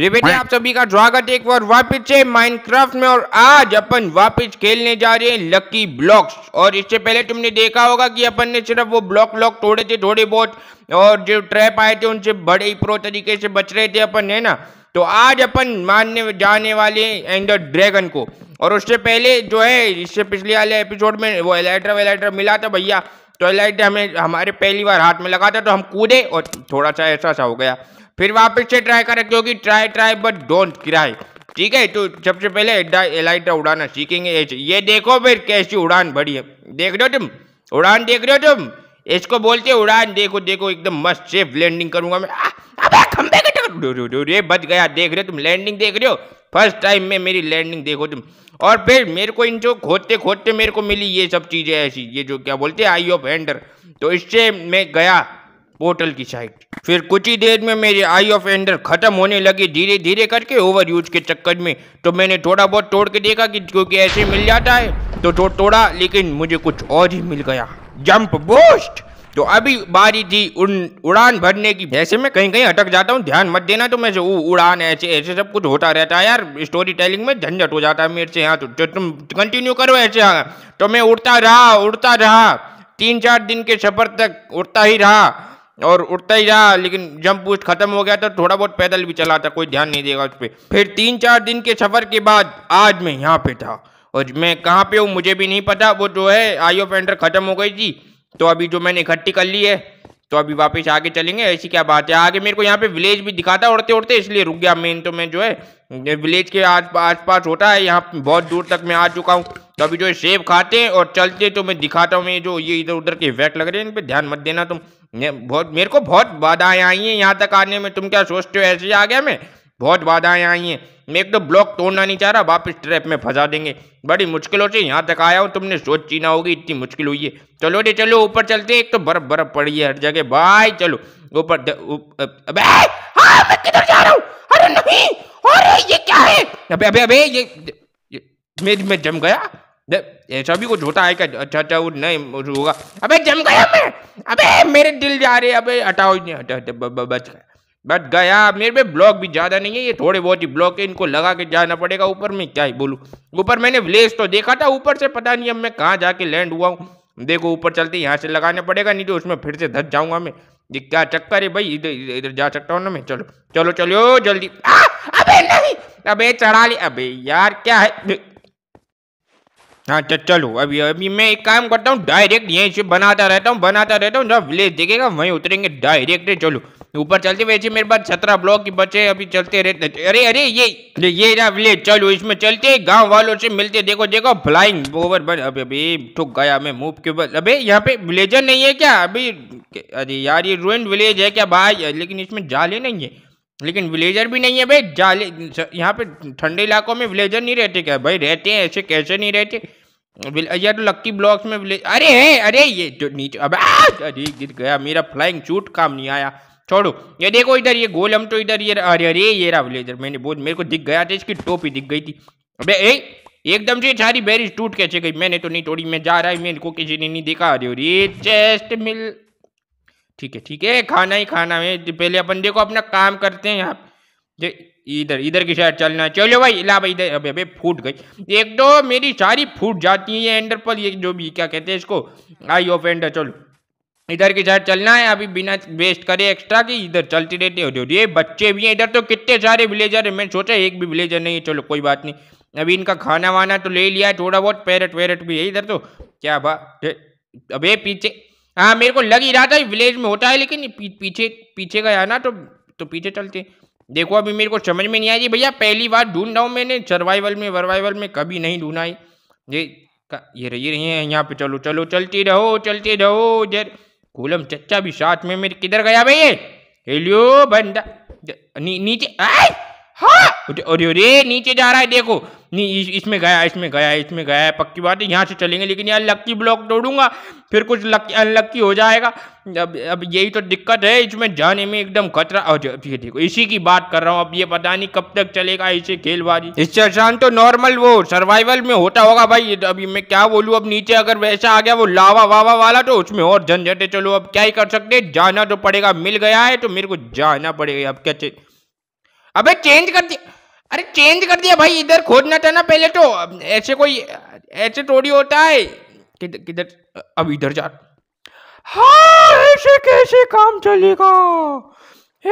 Repeat आप सभी का स्वागत है एक बार वापिस से माइनक्राफ्ट में और आज अपन वापिस खेलने जा रहे हैं लकी ब्लॉक्स और इससे पहले तुमने देखा होगा कि अपन ने सिर्फ वो ब्लॉक ब्लॉक तोड़े थे थोड़े बहुत और जो ट्रैप आए थे उनसे बड़े ही प्रो तरीके से बच रहे थे अपन है ना तो आज अपन मानने जाने वाले हैं एंड ड्रैगन को और उससे पहले जो है इससे पिछले वाले एपिसोड में वो एलाइटर वेलाइटर मिला था भैया तो एलाइटर हमें हमारे पहली बार हाथ में लगा था तो हम कूदे और थोड़ा सा ऐसा सा हो गया फिर वापस से ट्राई करें क्योंकि try try but don't cry ठीक है तो सबसे पहले एलाइटा उड़ाना सीखेंगे ये देखो फिर कैसी उड़ान भरी है देख रहे हो तुम उड़ान देख रहे हो तुम इसको बोलते उड़ान देखो देखो एकदम मस्त सेफ लैंडिंग करूंगा मैं अबे खंबे के ये बच गया देख रहे हो तुम लैंडिंग देख रहे हो फर्स्ट टाइम में मेरी लैंडिंग देखो तुम और फिर मेरे को इन जो खोदते खोदते मेरे को मिली ये सब चीज़ें ऐसी ये जो क्या बोलते हैं आई ऑफ एंडर तो इससे मैं गया पोर्टल की साइड फिर कुछ ही देर में मेरी आई ऑफ एंडर खत्म होने लगी धीरे धीरे करके ओवर यूज के चक्कर में तो मैंने थोड़ा बहुत तोड़ के देखा कि क्योंकि ऐसे मिल जाता है तो थोड़ा तो तोड़ा लेकिन मुझे कुछ और ही मिल गया जंप बूस्ट तो अभी बारी थी उन उड़ान भरने की ऐसे में कहीं कहीं अटक जाता हूँ ध्यान मत देना तो मैं से उड़ान ऐसे ऐसे सब कुछ होता रहता है यार स्टोरी टेलिंग में झंझट हो जाता है मेरे से यहाँ तो, तो तुम कंटिन्यू करो ऐसे हाँ। तो मैं उड़ता रहा उड़ता रहा तीन चार दिन के सफर तक उड़ता ही रहा और उठता ही रहा लेकिन जंप बूस्ट खत्म हो गया था थोड़ा बहुत पैदल भी चला था कोई ध्यान नहीं देगा उस पर फिर तीन चार दिन के सफ़र के बाद आज मैं यहाँ पे था और मैं कहाँ पे हूँ मुझे भी नहीं पता वो जो है आई ऑफ खत्म हो गई थी तो अभी जो मैंने इकट्ठी कर ली है तो अभी वापस आगे चलेंगे ऐसी क्या बात है आगे मेरे को यहाँ पे विलेज भी दिखाता है उड़ते उड़ते इसलिए रुक गया मेन तो मैं जो है विलेज के आस आस पास होता है यहाँ बहुत दूर तक मैं आ चुका हूँ तो अभी जो है सेब खाते हैं और चलते तो मैं दिखाता हूँ ये जो ये इधर उधर के इफेक्ट लग रहे हैं इन पर ध्यान मत देना तुम बहुत मेरे को बहुत बाधाएं आई हैं यहाँ तक आने में तुम क्या सोचते हो ऐसे आ गया मैं बहुत बाधाएं आई हैं मैं एक तो ब्लॉक तोड़ना नहीं चाह रहा वापस ट्रैप में फंसा देंगे बड़ी मुश्किलों से यहाँ तक आया हूँ तुमने सोची ना होगी इतनी मुश्किल हुई है चलो रे चलो ऊपर चलते हैं एक तो बर्फ बर्फ पड़ी है हर जगह भाई चलो ऊपर अबे हाँ, किधर जा रहा हूँ अरे नहीं अरे ये क्या है अबे अबे अबे ये, ये मैं जम गया ऐसा भी कुछ होता है क्या अच्छा अच्छा वो नहीं होगा अबे जम गया मैं अबे मेरे दिल जा रहे अबे हटाओ हटा बच गया बट गया मेरे पे ब्लॉक भी ज़्यादा नहीं है ये थोड़े बहुत ही ब्लॉक है इनको लगा के जाना पड़ेगा ऊपर में क्या ही बोलूँ ऊपर मैंने विलेज तो देखा था ऊपर से पता नहीं अब मैं कहाँ जाके लैंड हुआ हूँ देखो ऊपर चलते यहाँ से लगाने पड़ेगा नहीं तो उसमें फिर से धस जाऊँगा मैं ये क्या चक्कर है भाई इधर इधर जा सकता हूँ ना मैं चलो चलो चलो जल्दी अबे नहीं अबे चढ़ा ली अबे यार क्या है हाँ तो चलो अभी अभी मैं एक काम करता हूँ डायरेक्ट यहीं से बनाता रहता हूँ बनाता रहता हूँ जब विलेज देखेगा वहीं उतरेंगे डायरेक्ट चलो ऊपर चलते वैसे मेरे पास सत्रह ब्लॉक की बच्चे अभी चलते रहते अरे अरे ये ये ना विलेज चलो इसमें चलते गांव वालों से मिलते देखो देखो फ्लाइंग ओवर बन अभी अभी ठुक गया मैं मूव के ऊपर अभी यहाँ पे विलेजर नहीं है क्या अभी अरे यार ये रोइन विलेज है क्या भाई लेकिन इसमें जाले नहीं है लेकिन विलेजर भी नहीं है भाई जाले यहाँ पे ठंडे इलाकों में विलेजर नहीं रहते क्या भाई रहते हैं ऐसे कैसे नहीं रहते यार तो लक्की ब्लॉक्स में विलेज अरे है अरे ये जो नीचे अब अरे गिर गया मेरा फ्लाइंग चूट काम नहीं आया छोड़ो ये देखो इधर ये गोलम तो इधर ये अरे अरे ये रहा विलेजर मैंने बोल मेरे को दिख गया था इसकी टोपी दिख गई थी अबे ए एकदम से सारी बैरिज टूट कैसे गई मैंने तो नहीं तोड़ी मैं जा रहा है मेरे को किसी ने नहीं देखा अरे अरे चेस्ट मिल ठीक है ठीक है खाना ही खाना है पहले अपन देखो अपना काम करते हैं यहाँ इधर इधर की साइड चलना है चलो भाई ला भाई इधर अबे अबे फूट गई एक तो मेरी सारी फूट जाती है ये एंडर पर ये जो भी क्या कहते हैं इसको आई ऑफ एंडर चलो इधर की साइड चलना है अभी बिना वेस्ट करे एक्स्ट्रा की इधर चलती रहती हो ये बच्चे भी हैं इधर तो कितने सारे विलेजर हैं मैंने सोचा एक भी विलेजर नहीं है चलो कोई बात नहीं अभी इनका खाना वाना तो ले लिया है थोड़ा बहुत पैरट वेरट भी है इधर तो क्या बात अबे पीछे हाँ मेरे को लग ही रहा था विलेज में होता है लेकिन पीछे पीछे गया ना तो तो पीछे चलते देखो अभी मेरे को समझ में नहीं आ रही भैया पहली बार ढूंढ रहा हूँ मैंने सर्वाइवल में वर्वाइवल में कभी नहीं ढूंढा ये ये रही रही है यहाँ पे चलो चलो चलते रहो चलते रहो जर कोलम चच्चा भी साथ में मेरे किधर गया भैया हेलो बंदा नीचे आए हाँ और रे नीचे जा रहा है देखो इसमें गया इसमें गया इसमें गया है पक्की बात है यहाँ से चलेंगे लेकिन यार लक्की ब्लॉक तोड़ूंगा फिर कुछ लक्की अनलक्की हो जाएगा अब अब यही तो दिक्कत है इसमें जाने में एकदम खतरा और ये देखो इसी की बात कर रहा हूँ अब ये पता नहीं कब तक चलेगा इसे खेलबाजी इस चर्चान तो नॉर्मल वो सर्वाइवल में होता होगा भाई तो अभी मैं क्या बोलूँ अब नीचे अगर वैसा आ गया वो लावा वावा वाला तो उसमें और झंझटे चलो अब क्या ही कर सकते जाना तो पड़ेगा मिल गया है तो मेरे को जाना पड़ेगा अब क्या अब चेंज कर दिया अरे चेंज कर दिया भाई इधर खोदना था ना पहले तो ऐसे कोई ऐसे थोड़ी होता है किधर अब इधर जा हाँ ऐसे कैसे काम चलेगा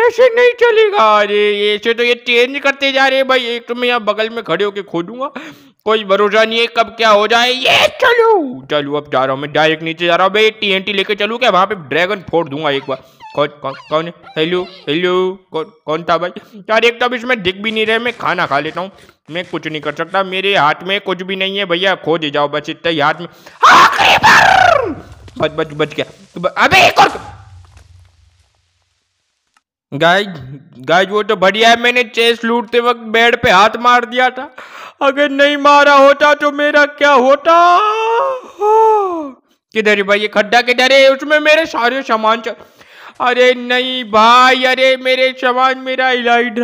ऐसे नहीं चलेगा अरे ऐसे तो ये चेंज करते जा रहे भाई एक तो मैं यहाँ बगल में खड़े होके खोदूंगा कोई भरोसा नहीं है कब क्या हो जाए ये चलो चलो अब जा रहा हूँ मैं डायरेक्ट नीचे जा रहा हूँ भाई टी एन लेके चलूँ क्या वहाँ पे ड्रैगन फोड़ दूंगा एक बार कौन कौन हेलो हेलो कौन था भाई यार एक तो अब इसमें दिख भी नहीं रहे मैं खाना खा लेता हूँ मैं कुछ नहीं कर सकता मेरे हाथ में कुछ भी नहीं है भैया खो दे जाओ बस इतना ही हाथ में बच बच बच गया अबे एक और गाइज गाइज वो तो बढ़िया है मैंने चेस लूटते वक्त बेड पे हाथ मार दिया था अगर नहीं मारा होता तो मेरा क्या होता किधर भाई ये खड्डा किधर है उसमें मेरे सारे सामान चल अरे नहीं भाई अरे मेरे सामान मेरा इलाइट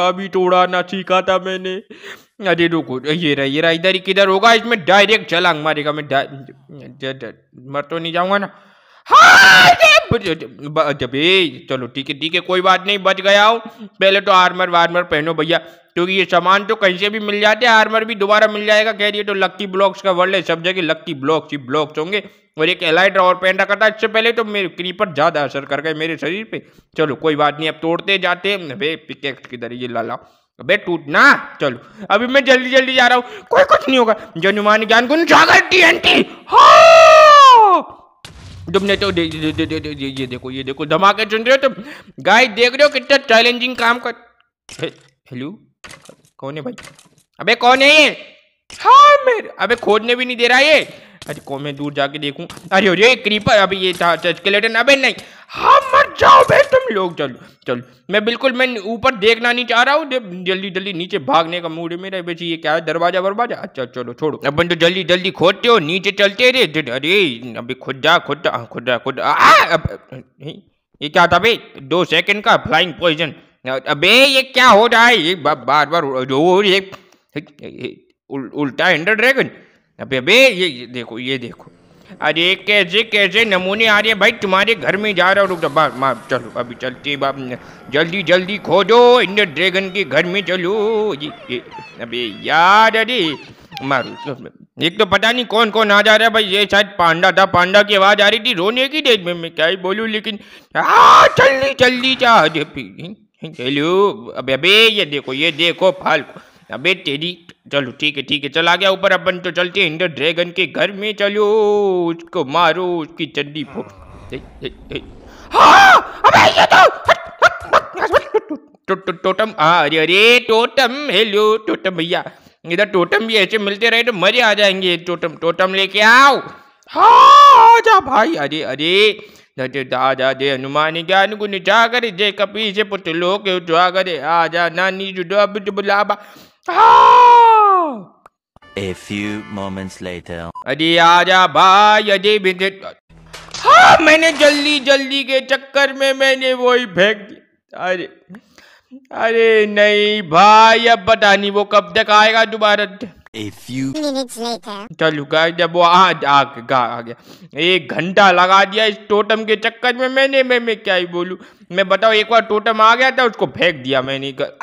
अभी तोड़ा ना सीखा था मैंने अरे रुको ये रहा ये रहा इधर ही किधर होगा इसमें डायरेक्ट चला मारेगा मैं मर तो नहीं जाऊंगा ना हाँ, जब जबे चलो ठीक है ठीक है कोई बात नहीं बच गया हूँ पहले तो आर्मर वार्मर पहनो भैया क्योंकि ये सामान तो कहीं से भी मिल जाते हैं आर्मर भी दोबारा मिल जाएगा कह रही है तो लक्की ब्लॉक्स का वर्ल्ड है सब जगह लक्की ब्लॉक्स ही ब्लॉक्स होंगे और एक एलाइट और पैंडा करता इससे पहले तो मेरे क्रीपर ज़्यादा असर कर गए मेरे शरीर पे चलो कोई बात नहीं अब तोड़ते जाते बे पिकेक्स की किधर ला लाला अबे टूट ना चलो अभी मैं जल्दी जल्दी जा रहा हूँ कोई कुछ नहीं होगा जनुमान ज्ञान गुण एन टी तुमने तो दे, दे, दे, दे, दे, दे, ये देखो ये देखो धमाके चुन रहे हो तुम गाय देख रहे हो कितना चैलेंजिंग काम कर हेलो कौन है भाई अबे कौन है ये हाँ अबे खोदने भी नहीं दे रहा ये अरे को मैं दूर जाके देखूं अरे अरे क्रीपर अभी ये था स्केलेटन अबे नहीं हम हाँ, मर जाओ बे तुम लोग चलो चलो मैं बिल्कुल मैं ऊपर देखना नहीं चाह रहा हूँ जल्दी जल्दी नीचे भागने का मूड है मेरा बेची ये क्या है दरवाजा वरवाजा अच्छा चलो छोड़ो अपन तो जल्दी जल्दी खोदते हो नीचे चलते रे अरे अभी खुद जा खुद जा हाँ, खुद जा खुद ये क्या था भाई दो सेकेंड का फ्लाइंग पॉइजन अबे ये क्या हो रहा है ये बार बार हो उल, उल्टा एंडर ड्रैगन अबे अबे ये, ये देखो ये देखो अरे कैसे कैसे नमूने आ रहे हैं भाई तुम्हारे घर में जा रहा हूँ रुक बाप माँ चलो अभी चलते बाप जल्दी जल्दी खोजो इंडर ड्रैगन के घर में चलो ये, ये अबे यार अरे मारू तो, एक तो पता नहीं कौन कौन आ जा रहा है भाई ये शायद पांडा था पांडा की आवाज़ आ रही थी रोने की डेट में मैं क्या ही बोलूँ लेकिन हाँ जल्दी जल्दी चाह अबे अबे ये देखो ये देखो फाल अबे तेरी चलो ठीक है ठीक है चल आ गया ऊपर अपन तो चलते हैं इंडर ड्रैगन के घर में चलो उसको मारो उसकी चंडी हाँ, तो, टोटम अरे अरे टोटम हेलो टोटम भैया इधर टोटम भी ऐसे मिलते रहे तो मरे आ जाएंगे टोटम टोटम लेके आओ हाँ जा भाई अरे अरे दादा दे हनुमान ज्ञान गुण जागर जे कपी से पुतलो के जागर आजा नानी जुडो अब बुलाबा हाँ A few moments later. अरे आजा भाई अजय विदित हाँ मैंने जल्दी जल्दी के चक्कर में मैंने वो ही फेंक दिया अरे अरे नहीं भाई अब पता नहीं वो कब तक आएगा दोबारा A few minutes later. चल गाइस जब वो आ आ, आ, आ गया एक घंटा लगा दिया इस टोटम के चक्कर में मैंने मैं मैं क्या ही बोलूं मैं बताओ एक बार टोटम आ गया था उसको फेंक दिया मैंने कर...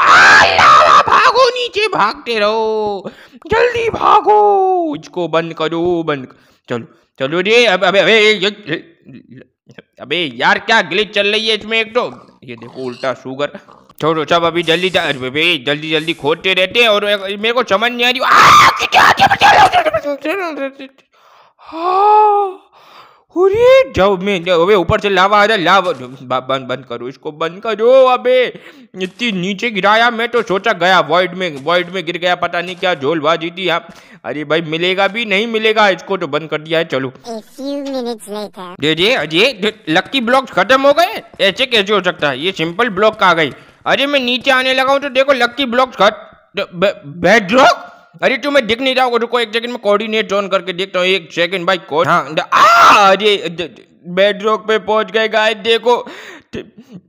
भागो नीचे भागते रहो जल्दी भागो इसको बंद करो बंद चलो चलो रे अब अबे अबे अबे यार क्या ग्लिच चल रही है इसमें एक तो ये देखो उल्टा शुगर छोड़ो सब अभी जल्दी भाई जल्दी जल्दी खोदते रहते हैं और मेरे को समझ नहीं आ रही हाँ, जब मैं अबे ऊपर से लावा आ रहा लावा बंद बंद करो इसको बंद करो अबे इतनी नीचे गिराया मैं तो सोचा गया वॉइड में वॉइड में गिर गया पता नहीं क्या झोल बाजी थी यहाँ अरे भाई मिलेगा भी नहीं मिलेगा इसको तो बंद कर दिया है चलो दे अजय लक्की ब्लॉक खत्म हो गए ऐसे कैसे हो सकता है ये सिंपल ब्लॉक आ गई अरे मैं नीचे आने लगा हूँ तो देखो लक्की ब्लॉक घट बैड रॉक अरे तुम्हें तो दिख नहीं रहा रुको एक सेकंड में कोऑर्डिनेट जोन करके देखता हूँ एक सेकंड भाई कोड हाँ अरे बेड रॉक पे पहुंच गए गाय देखो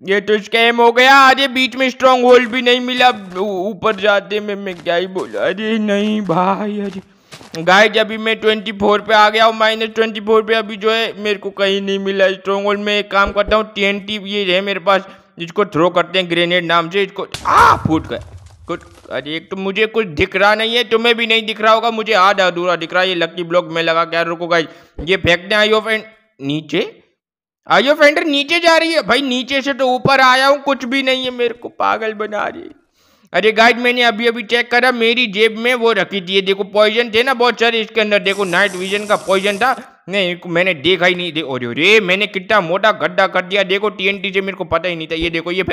ये तो स्कैम हो गया अरे बीच में स्ट्रॉन्ग होल्ड भी नहीं मिला ऊपर जाते में मैं क्या ही बोला अरे नहीं भाई अरे गाय जब भी मैं ट्वेंटी फोर पे आ गया हूँ माइनस ट्वेंटी फोर पे अभी जो है मेरे को कहीं नहीं मिला स्ट्रॉन्ग होल्ड में एक काम करता हूँ टी ये है मेरे पास जिसको थ्रो करते हैं ग्रेनेड नाम से इसको आ फूट गए कुछ अरे एक तो मुझे कुछ दिख रहा नहीं है तुम्हें भी नहीं दिख रहा होगा मुझे आधा अधूरा दिख रहा है ये लकी ब्लॉक में लगा क्या रुको गाई ये फेंकते हैं आईओ फेंड नीचे आईओ फेंडर नीचे जा रही है भाई नीचे से तो ऊपर आया हूँ कुछ भी नहीं है मेरे को पागल बना रही अरे गाइड मैंने अभी अभी चेक करा मेरी जेब में वो रखी थी देखो पॉइजन थे ना बहुत सारे इसके अंदर देखो नाइट विजन का पॉइजन था नहीं मैंने देखा ही नहीं दे और रे मैंने कितना मोटा गड्ढा कर दिया देखो टीएनटी से मेरे को पता ही नहीं था ये देखो ये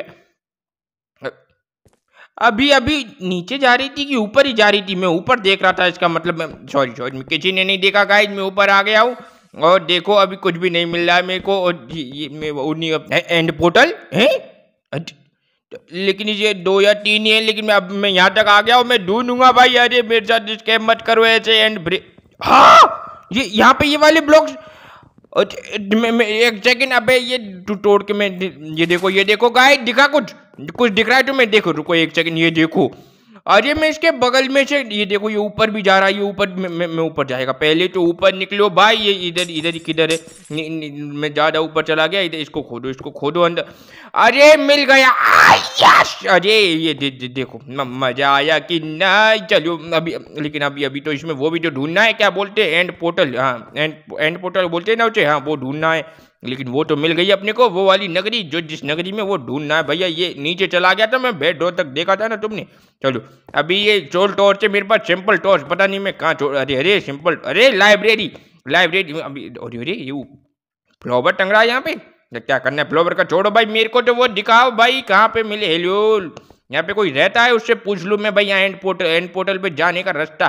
अभी अभी नीचे जा रही थी कि ऊपर ही जा रही थी मैं ऊपर देख रहा था इसका मतलब सॉरी सॉरी किसी ने नहीं देखा गाइज मैं ऊपर आ गया हूँ और देखो अभी कुछ भी नहीं मिल रहा है मेरे को और ये, ये मैं उन्हीं एंड पोर्टल है लेकिन ये दो या तीन ही है लेकिन मैं अब मैं यहाँ तक आ गया और मैं ढूंढूंगा भाई अरे मेरे साथ स्कैम मत करो ऐसे एंड हाँ ये यहाँ पे ये वाले ब्लॉक एक सेकेंड अबे ये तोड़ के मैं ये देखो ये देखो गाय दिखा कुछ कुछ दिख रहा है तुम्हें देखो रुको एक सेकेंड ये देखो अरे मैं इसके बगल में से ये देखो ये ऊपर भी जा रहा है ये ऊपर में ऊपर जाएगा पहले तो ऊपर निकलो भाई ये इधर इधर किधर है मैं ज़्यादा ऊपर चला गया इधर इसको खोदो इसको खोदो अंदर अरे मिल गया यस अरे ये दे, दे, देखो मज़ा आया कि ना चलो अभी लेकिन अभी अभी तो इसमें वो भी तो ढूंढना है क्या बोलते हैं एंड पोर्टल हाँ एंड एंड पोर्टल बोलते हैं ना उसे हाँ वो ढूंढना है लेकिन वो तो मिल गई अपने को वो वाली नगरी जो जिस नगरी में वो ढूंढना है भैया ये नीचे चला गया था मैं भेड़ डोर तक देखा था ना तुमने चलो अभी ये चोल टॉर्च है मेरे पास सिंपल टॉर्च पता नहीं मैं कहाँ अरे अरे सिंपल अरे लाइब्रेरी लाइब्रेरी अभी अरे अरे ये फ्लावर टंग रहा है यहाँ पे क्या करना है फ्लॉवर का छोड़ो भाई मेरे को तो वो दिखाओ भाई कहाँ पे मिले हेलो यहाँ पे कोई रहता है उससे पूछ लू मैं भाई एंड पोर्टल एंड पोर्टल पे जाने का रास्ता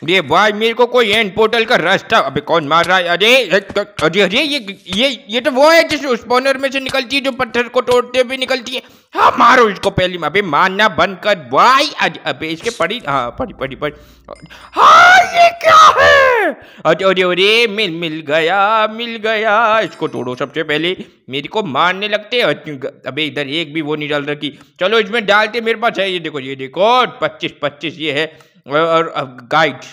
तो। ये भाई मेरे को कोई एंड पोर्टल का रास्ता अभी कौन मार रहा है अरे अरे अरे ये ये ये तो वो है जिस स्पॉनर में से निकलती है जो पत्थर को तोड़ते हुए निकलती है हाँ मारो इसको पहली अभी मारना बंद कर भाई अभी इसके पड़ी हाँ पड़ी पड़ी पड़ी हाँ ये क्या है अरे अरे अरे मिल मिल गया मिल गया इसको तोड़ो सबसे पहले मेरे को मारने लगते अबे इधर एक भी वो नहीं डाल रखी चलो इसमें डालते मेरे पास है ये देखो ये देखो पच्चीस पच्चीस ये है और गाइड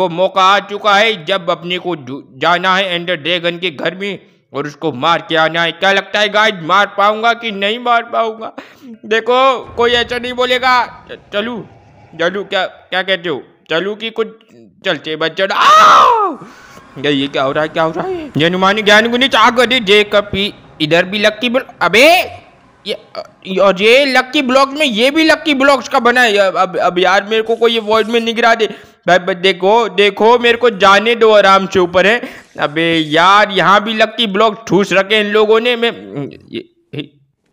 वो मौका आ चुका है जब अपने को जाना है एंडर ड्रैगन के घर में और उसको मार के आना है क्या लगता है गाइड मार पाऊंगा कि नहीं मार पाऊंगा देखो कोई ऐसा नहीं बोलेगा चलू चलू क्या क्या कहते हो चलू की कुछ चलते बच्चे ये क्या हो रहा है क्या हो रहा है ये हनुमान ज्ञान गुनी चाक जे कपी इधर भी लक्की ब्लॉक अबे ये और ये लक्की ब्लॉक में ये भी लक्की ब्लॉक्स का बना है अब अब यार मेरे को कोई वॉइस में नहीं गिरा दे भाई देखो देखो मेरे को जाने दो आराम से ऊपर है अबे यार यहाँ भी लक्की ब्लॉक ठूस रखे इन लोगों ने मैं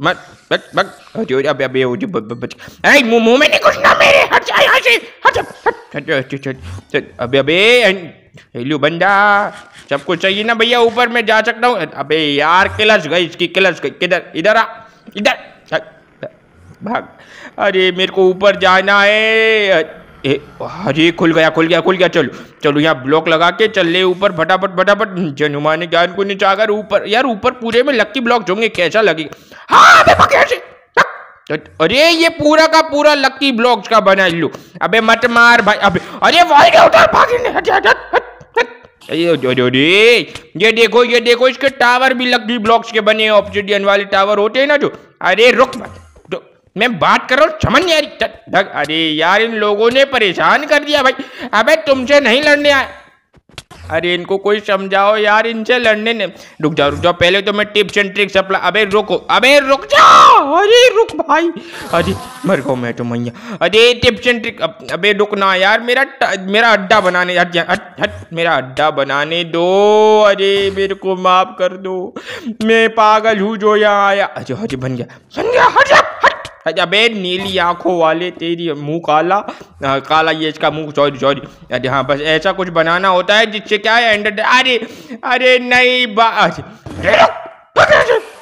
मत मत मत अरे अबे अबे अबे बच अरे मुंह मुंह में नहीं कुछ ना मेरे हट जा यहां से हट हट हट हट हट अबे अबे हेलो बंदा सब कुछ चाहिए ना भैया ऊपर मैं जा सकता हूं अबे यार क्लच गई इसकी क्लच गई किधर इधर आ इधर भाग अरे मेरे को ऊपर जाना है ए अरे हाँ खुल गया खुल गया खुल गया चलो चलो यहाँ ब्लॉक लगा के चल ले ऊपर फटाफट फटाफट जनुमा ने ज्ञान को नीचे आकर ऊपर यार ऊपर पूरे में लक्की ब्लॉक होंगे कैसा लगे हाँ तो, अरे ये पूरा का पूरा लक्की ब्लॉक्स का बना लू अबे मत मार भाई अबे अरे वाइड उधर भागने हट हट हट अरे ये देखो ये देखो इसके टावर भी लक्की ब्लॉक्स के बने ऑप्शिडियन वाले टावर होते हैं ना जो अरे रुक भाई मैं बात कर रहा हूँ चमन यारी अरे यार इन लोगों ने परेशान कर दिया भाई अबे तुमसे नहीं लड़ने आए अरे इनको कोई समझाओ यार इनसे लड़ने ने रुक जाओ रुक जाओ पहले तो मैं टिप्स एंड ट्रिक्स अपना अबे रुको अबे रुक जाओ अरे रुक भाई अरे मर गो मैं तो मैया अरे टिप्स एंड ट्रिक अबे रुक ना यार मेरा मेरा अड्डा बनाने हट हट हट मेरा अड्डा बनाने दो अरे मेरे को माफ कर दो मैं पागल हूँ जो यहाँ आया अरे अरे बन गया बन गया हट अबे नीली आंखों वाले तेरी मुंह काला आ, काला ये इसका मुंह सॉरी सॉरी अरे हाँ बस ऐसा कुछ बनाना होता है जिससे क्या है एंटर अरे अरे नहीं बात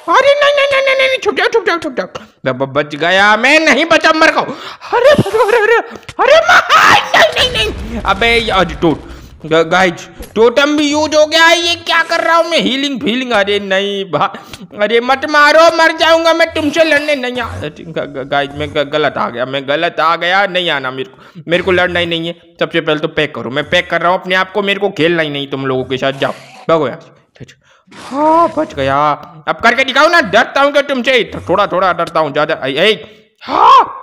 अरे नहीं नहीं नहीं नहीं छुप जाओ छुप जाओ छुप जाओ बच गया मैं नहीं बचा मर गया अरे अरे अरे अरे नहीं नहीं नहीं अबे यार टूट गाइज टोटम भी यूज हो गया है ये क्या कर रहा हूँ मैं हीलिंग फीलिंग अरे नहीं भा अरे मत मारो मर जाऊंगा मैं तुमसे लड़ने नहीं आ गाइज मैं गलत आ गया मैं गलत आ गया नहीं आना मेरे को मेरे को लड़ना ही नहीं है सबसे पहले तो पैक करो मैं पैक कर रहा हूँ अपने आप को मेरे को खेलना ही नहीं तुम लोगों के साथ जाओ भगो यार अच्छा, अच्छा। हाँ बच गया अब करके दिखाओ ना डरता हूँ क्या तुमसे थोड़ा थोड़ा डरता हूँ ज़्यादा हाँ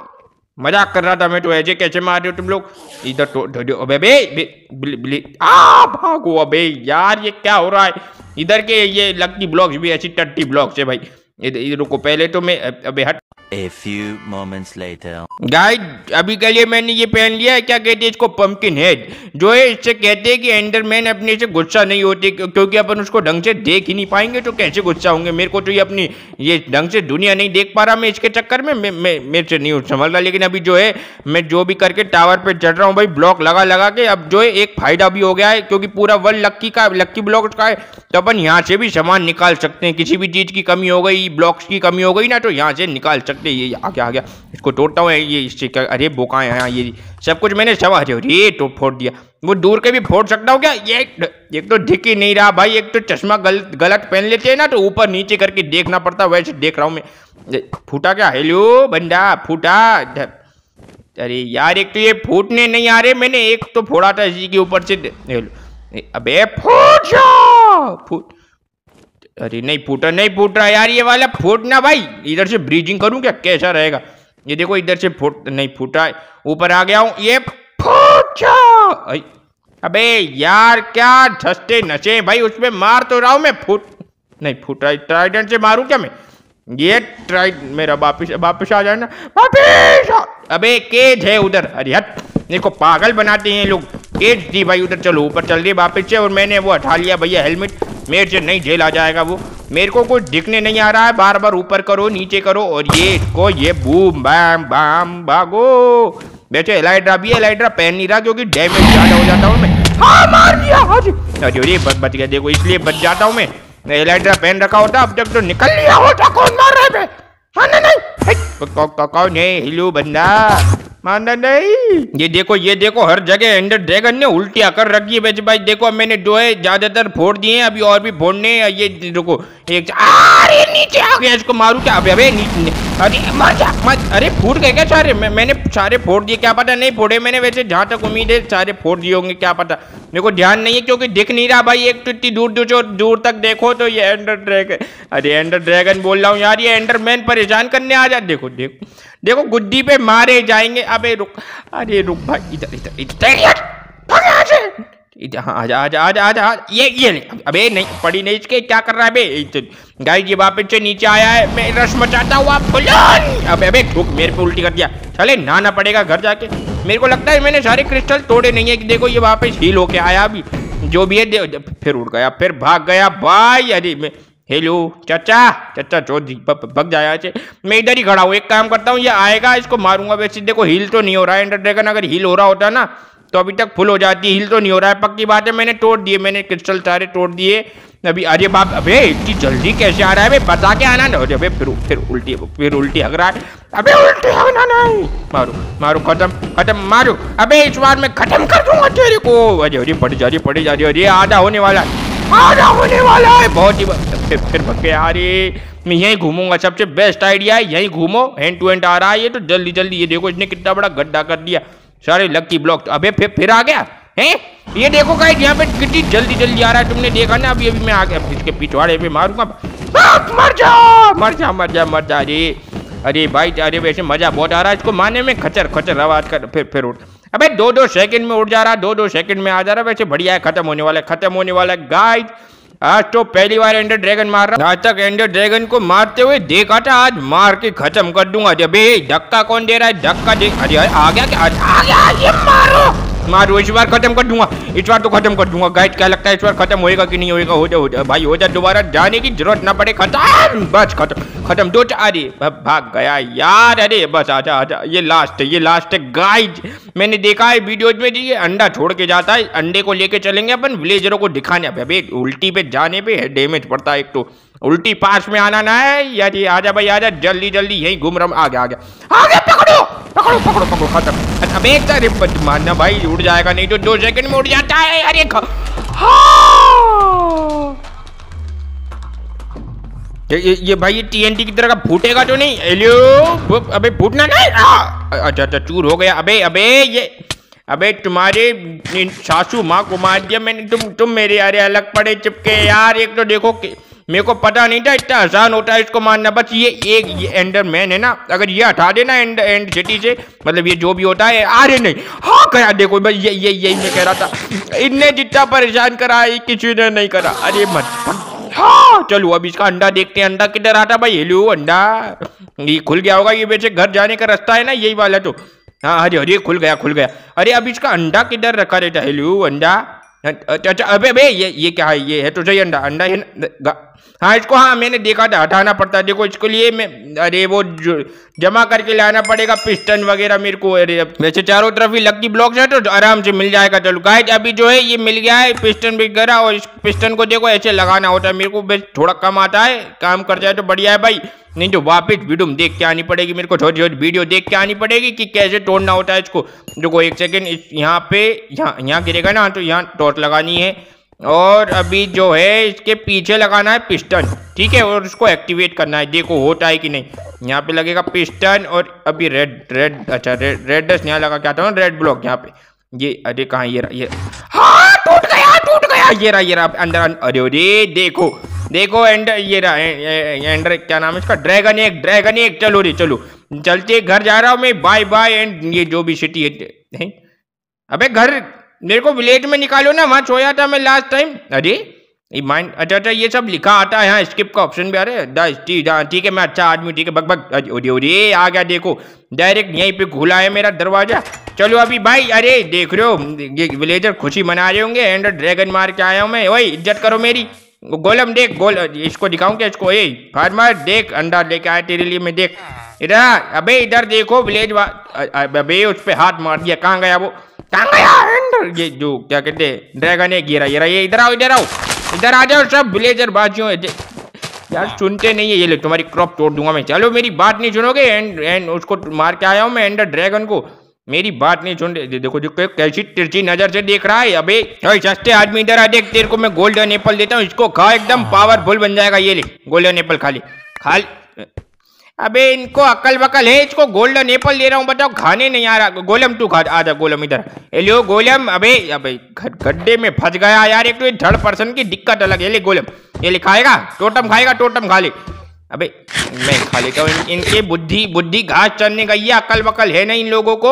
मजाक कर रहा था मैं तो ऐसे कैसे मार रहे हो तुम लोग इधर तो अबे बे, बे बिल, बिल, आ भागो अबे यार ये क्या हो रहा है इधर के ये लकी ब्लॉक्स भी ऐसी टट्टी ब्लॉक्स है भाई इधर रुको पहले तो मैं अबे हट A few moments later. Guys, अभी के लिए मैंने ये पहन लिया है क्या कहते हैं इसको पंपकिन हेड जो है इससे कहते हैं कि एंडरमैन अपने से गुस्सा नहीं होते क्योंकि अपन उसको ढंग से देख ही नहीं पाएंगे तो कैसे गुस्सा होंगे मेरे को तो ये अपनी ये ढंग से दुनिया नहीं देख पा रहा मैं इसके चक्कर में मेरे से नहीं संभल रहा लेकिन अभी जो है मैं जो भी करके टावर पर चढ़ रहा हूँ भाई ब्लॉक लगा लगा के अब जो है एक फायदा भी हो गया है क्योंकि पूरा वर्ल्ड लक्की का लक्की ब्लॉक का है तो अपन यहाँ से भी सामान निकाल सकते हैं किसी भी चीज़ की कमी हो गई ब्लॉक्स की कमी हो गई ना तो यहाँ से निकाल सकते सकते ये आ गया आ गया इसको तोड़ता हूँ ये इससे क्या अरे बोका है यहाँ ये सब कुछ मैंने सब अरे अरे तो फोड़ दिया वो दूर के भी फोड़ सकता हूँ क्या ये एक तो दिख ही नहीं रहा भाई एक तो चश्मा गलत गलत पहन लेते हैं ना तो ऊपर नीचे करके देखना पड़ता वैसे देख रहा हूँ मैं फूटा क्या हेलो बंदा फूटा अरे यार एक तो ये फूटने नहीं आ रहे मैंने एक तो फोड़ा था इसी के ऊपर से अबे फूट जाओ फूट अरे नहीं फूटा नहीं फूट रहा यार ये वाला फूटना भाई इधर से ब्रीजिंग करूँ क्या कैसा रहेगा ये देखो इधर से फूट नहीं फूटा ऊपर आ गया हूँ ये अबे यार क्या ठसते नशे भाई उसमें मार तो रहा हूँ मैं फूट नहीं फूटा ट्राइडेंट से मारू क्या मैं ये ट्राइड मेरा वापिस वापिस आ जाना वापिस अबे केज है उधर अरे हट देखो पागल बनाते हैं लोग केज थी भाई उधर चलो ऊपर चल रही वापिस से और मैंने वो हटा लिया भैया हेलमेट मेरे से नहीं झेला जाएगा वो मेरे को कुछ दिखने नहीं आ रहा है बार बार ऊपर करो नीचे करो और ये को ये बूम बाम बाम भागो बेचो एलाइड्रा भी एलाइड्रा पहन नहीं रहा क्योंकि डैमेज ज़्यादा हो जाता हूँ मैं हाँ मार दिया अरे अरे बच बच गया देखो इसलिए बच जाता हूँ मैं एलाइड्रा पहन रखा होता अब तक तो निकल लिया होता कौन मार रहे है हाँ नहीं नहीं हिलू बंदा माना नहीं ये देखो ये देखो हर जगह एंडर ड्रैगन ने उल्टिया कर रखी है वैसे भाई देखो मैंने जो है ज्यादातर फोड़ दिए हैं अभी और भी फोड़ने ये देखो एक अरे नीचे आ गया इसको मारू क्या अभी अभी नीचे अरे मर जा मत अरे फूट गए क्या सारे मैं, मैंने सारे फोड़ दिए क्या पता नहीं फोड़े मैंने वैसे जहाँ तक उम्मीद है सारे फोड़ दिए होंगे क्या पता मेरे को ध्यान नहीं है क्योंकि दिख नहीं रहा भाई एक तो इतनी दूर दूर दूर तक देखो तो ये एंडर ड्रैगन अरे एंडर ड्रैगन बोल रहा हूँ यार ये एंडरमैन परेशान करने आ जा देखो देखो देखो गुड्डी पे मारे जाएंगे अबे रुक अरे रुक भाई इधर इधर इधर हाँ, आजा आजा आजा आजा ये ये नहीं अबे नहीं पड़ी नहीं इसके क्या कर रहा है अबे गाय ये वापस से नीचे आया है मैं रश मचाता हुआ बुलन अबे अबे ठोक मेरे पे उल्टी कर दिया चले नहाना पड़ेगा घर जाके मेरे को लगता है मैंने सारे क्रिस्टल तोड़े नहीं है कि देखो ये वापस हील होके आया अभी जो भी है फिर उड़ गया फिर भाग गया भाई अरे मैं हेलो चाचा चाचा चोर भग जाया है मैं इधर ही खड़ा हूँ एक काम करता हूँ ये आएगा इसको मारूंगा वैसे देखो हील तो नहीं हो रहा है एंडर ड्रैगन अगर हील हो रहा होता ना तो अभी तक फुल हो जाती हील तो नहीं हो रहा है पक्की बात है मैंने तोड़ दिए मैंने क्रिस्टल सारे तोड़ दिए अभी अरे बाप अबे इतनी जल्दी कैसे आ रहा है भाई बता के आना ना अरे अबे फिर फिर उल्टी फिर उल्टी हग रहा है अबे उल्टी हगना नहीं मारो मारो खत्म खत्म मारो अबे इस बार मैं खत्म कर दूंगा तेरे को अरे अरे पड़ी जा रही पड़ी जा रही अरे आधा होने वाला है होने वाला है बहुत ही फिर फिर भक्के आ रही मैं घूमूंगा सबसे बेस्ट आइडिया है घूमो हैंड टू हैंड आ रहा है ये तो जल्दी जल्दी ये देखो इसने कितना बड़ा गड्ढा कर दिया सारे ब्लॉक अबे फिर फिर आ गया है ये देखो का यहाँ पे कितनी जल्दी जल्दी आ रहा है तुमने देखा ना अभी अभी मैं आ गया इसके पिछवाड़े पे मारूंगा मर जा मर जा मर जा मर जा अरे अरे भाई अरे वैसे मजा बहुत आ रहा है इसको माने में खचर खचर आवाज कर फिर फिर उठ अबे दो दो सेकंड में उड़ जा रहा दो दो सेकंड में आ जा रहा वैसे बढ़िया है खत्म होने वाला खत्म होने वाला है गाय आज तो पहली बार एंडर ड्रैगन मार रहा आज तक एंडर ड्रैगन को मारते हुए देखा था आज मार के खत्म कर दूंगा जब धक्का कौन दे रहा है धक्का दे अरे आ गया क्या आ गया मारो मारो इस बार खत्म कर दूंगा इस बार तो खत्म कर दूंगा गाइड क्या लगता है इस बार खत्म होएगा कि नहीं होएगा हो जा हो जा भाई हो जाए दोबारा जाने की जरूरत ना पड़े खत्म बस खत्म खत्म दो अरे भाग गया यार अरे बस आजा आजा ये लास्ट है ये लास्ट है गाइज मैंने देखा है वीडियोज में जी ये अंडा छोड़ के जाता है अंडे को लेके चलेंगे अपन विलेजरों को दिखाने पे उल्टी पे जाने पे डैमेज पड़ता है एक तो उल्टी पास में आना ना है यार ये आजा भाई आजा जल्दी जल्दी यहीं घूम रहा आ गया आ गया आ गया पकड़ो पकड़ो पकड़ो पकड़ो खत्म हमेशा अरे मारना भाई उड़ जाएगा नहीं तो दो सेकंड में उड़ जाता है अरे हाँ। ये, ये भाई ये टीएनटी की तरह का फूटेगा तो नहीं हेलो अबे फूटना नहीं अच्छा अच्छा चूर हो गया अबे अबे ये अबे तुम्हारे सासू माँ को मार दिया मैंने तुम तुम मेरे अरे अलग पड़े चिपके यार एक तो देखो मेरे को पता नहीं था इतना आसान होता है इसको मारना बस ये एक ये मैन है ना अगर ये हटा देना एंड एंड सिटी से मतलब ये जो भी होता है अरे नहीं हाँ करा देखो बस ये ये यही मैं कह रहा था इनने जितना परेशान करा है किसी ने नहीं करा अरे मत हाँ चलो अब इसका अंडा देखते हैं अंडा किधर आता भाई हेलो अंडा ये खुल गया होगा ये वैसे घर जाने का रास्ता है ना यही वाला तो हाँ अरे अरे खुल गया खुल गया अरे अब इसका अंडा किधर रखा रहता हेलो अंडा अच्छा अबे अबे ये ये क्या है ये है तो सही अंडा अंडा है हाँ इसको हाँ मैंने देखा था हटाना पड़ता है देखो इसके लिए मैं अरे वो जमा करके लाना पड़ेगा पिस्टन वगैरह मेरे को अरे वैसे चारों तरफ ही लकी ब्लॉक है तो आराम से मिल जाएगा चलो गाय अभी जो है ये मिल गया है पिस्टन भी गरा और इस पिस्टन को देखो ऐसे लगाना होता है मेरे को थोड़ा कम आता है काम कर जाए तो बढ़िया है भाई नहीं जो वापिस वीडियो देख के आनी पड़ेगी मेरे को छोटी छोटी वीडियो देख के आनी पड़ेगी कि कैसे तोड़ना होता है इसको देखो एक सेकेंड यहाँ पे यहाँ यहाँ गिरेगा ना तो यहाँ टॉर्च लगानी है और अभी जो है इसके पीछे लगाना है पिस्टन ठीक है और उसको एक्टिवेट करना है देखो होता है कि नहीं यहाँ पे लगेगा पिस्टन और अभी रेड रेड अच्छा रेड रेड डस्ट यहाँ लगा क्या था हूँ रेड ब्लॉक यहाँ पे ये अरे कहाँ ये रहा ये हाँ टूट गया टूट गया ये रहा ये रहा अंदर अरे अरे देखो देखो एंडर ये रहा एंडर क्या नाम है इसका ड्रैगन एक ड्रैगन एक चलो रे चलो चलते घर जा रहा हूँ मैं बाय बाय एंड ये जो भी सिटी है अबे घर मेरे को विलेज में निकालो ना वहाँ सोया था मैं लास्ट टाइम अरे माइंड अच्छा अच्छा ये सब लिखा आता है यहाँ स्किप का ऑप्शन भी आ रहा है ठीक है मैं अच्छा आदमी ठीक है बक बक अरे अरे आ गया देखो डायरेक्ट यहीं पे खुला है मेरा दरवाजा चलो अभी भाई अरे देख रहे हो ये विलेजर खुशी मना रहे होंगे एंड ड्रैगन मार के आया हूँ मैं वही इज्जत करो मेरी गोलम देख गोल इसको दिखाऊं क्या इसको ए फार्मर देख अंडा लेके आया तेरे लिए मैं देख इधर अबे इधर देखो विलेज अबे उस पर हाथ मार दिया कहाँ गया वो कहाँ गया अंडर ये जो क्या कहते हैं ड्रैगन है गिरा गिरा ये इधर आओ इधर आओ इधर आ जाओ सब विलेजर बाजियों यार हाँ। सुनते नहीं है ये ले तुम्हारी क्रॉप तोड़ दूंगा मैं चलो मेरी बात नहीं सुनोगे एंड एंड उसको मार के आया हूँ मैं एंडर ड्रैगन को मेरी बात नहीं सुन देखो देखो कैसी तिरछी नजर से देख रहा है अबे सस्ते आदमी इधर आ देख तेरे को मैं गोल्डन एप्पल देता हूँ इसको खा एकदम पावरफुल हाँ। बन जाएगा ये ले गोल्डन एप्पल खा ले खा अबे इनको अकल बकल है इसको गोल्डन एप्पल दे रहा हूँ बताओ खाने नहीं आ रहा गोलम तू खा आ जा गोलम इधर हेलो गोलम अबे अबे गड्ढे में फंस गया यार एक तो थर्ड पर्सन की दिक्कत अलग है ले गोलम ये ले खाएगा टोटम खाएगा टोटम खा ले अबे मैं खा लेता हूँ इन, इनके बुद्धि बुद्धि घास चढ़ने का ये अकल वकल है ना इन लोगों को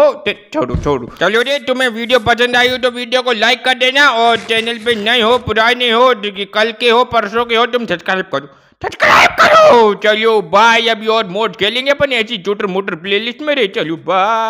छोड़ो छोड़ो चलो रे तुम्हें वीडियो पसंद आई हो तो वीडियो को लाइक कर देना और चैनल पे नए हो पुराने हो कल के हो परसों के हो तुम सब्सक्राइब करो सब्सक्राइब करो चलो बाय अभी और मोड खेलेंगे अपन ऐसी चोटर मोटर प्लेलिस्ट में रे चलो बाय